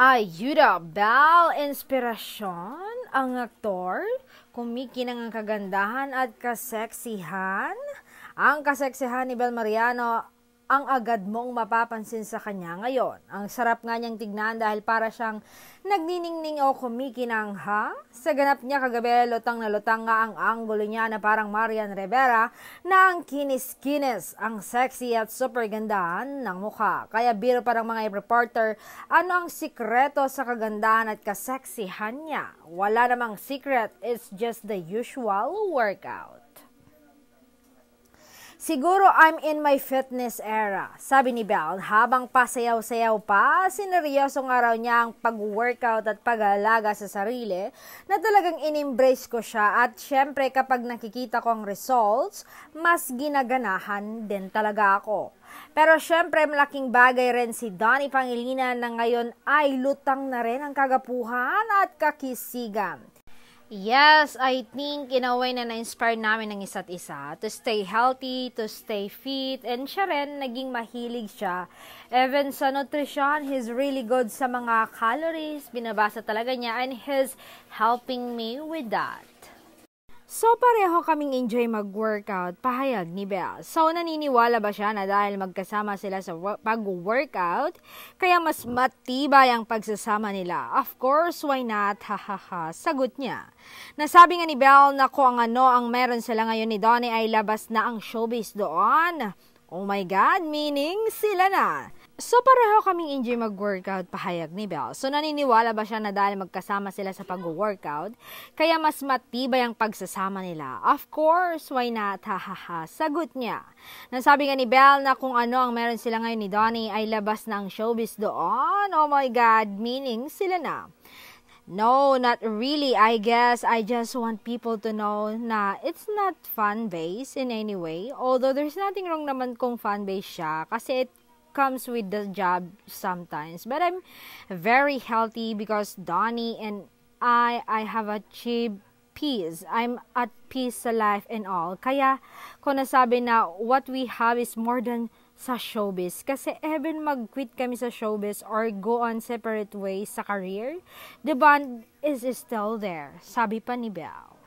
Ayuda Bal Inspirasyon, ang aktor, kumikin ng kagandahan at kaseksihan. Ang kaseksihan ni Bel Mariano ang agad mong mapapansin sa kanya ngayon. Ang sarap nga niyang tignan dahil para siyang nagniningning o kumikinang ha? Sa ganap niya kagabi, lutang na lutang nga ang angulo niya na parang Marian Rivera na ang kinis-kinis, ang sexy at super gandahan ng mukha. Kaya biro parang mga reporter, ano ang sikreto sa kagandahan at kaseksihan niya? Wala namang secret, it's just the usual workout. Siguro I'm in my fitness era, sabi ni Belle. habang pasayaw-sayaw pa, sineryosong araw niya ang pag-workout at pag-alaga sa sarili na talagang in-embrace ko siya at syempre kapag nakikita ko ang results, mas ginaganahan din talaga ako. Pero syempre malaking bagay rin si Donnie Pangilinan na ngayon ay lutang na rin ang kagapuhan at kakisigan. Yes, I think in a way na na-inspire namin ng isa't isa to stay healthy, to stay fit, and siya rin, naging mahilig siya. Even sa nutrition, he's really good sa mga calories, binabasa talaga niya, and he's helping me with that. So, pareho kaming enjoy mag-workout, pahayag ni Belle. So, naniniwala ba siya na dahil magkasama sila sa pag-workout, kaya mas matibay ang pagsasama nila? Of course, why not? Hahaha, sagot niya. Nasabi nga ni Belle na kung ang ano ang meron sila ngayon ni Donnie ay labas na ang showbiz doon. Oh my God, meaning sila na. So pareho kaming enjoy mag-workout pahayag ni Belle. So naniniwala ba siya na dahil magkasama sila sa pag-workout, kaya mas matibay ang pagsasama nila? Of course, why not? Hahaha. Sagot niya. Nasabi nga ni Belle na kung ano ang meron sila ngayon ni Donnie ay labas na ang showbiz doon. Oh my God, meaning sila na. No, not really. I guess I just want people to know na it's not fan base in any way. Although there's nothing wrong naman kung fan base siya kasi it comes with the job sometimes. But I'm very healthy because Donnie and I, I have achieved peace. I'm at peace sa life and all. Kaya ko nasabi na what we have is more than sa showbiz. Kasi even mag-quit kami sa showbiz or go on separate ways sa career, the bond is still there. Sabi pa ni Belle.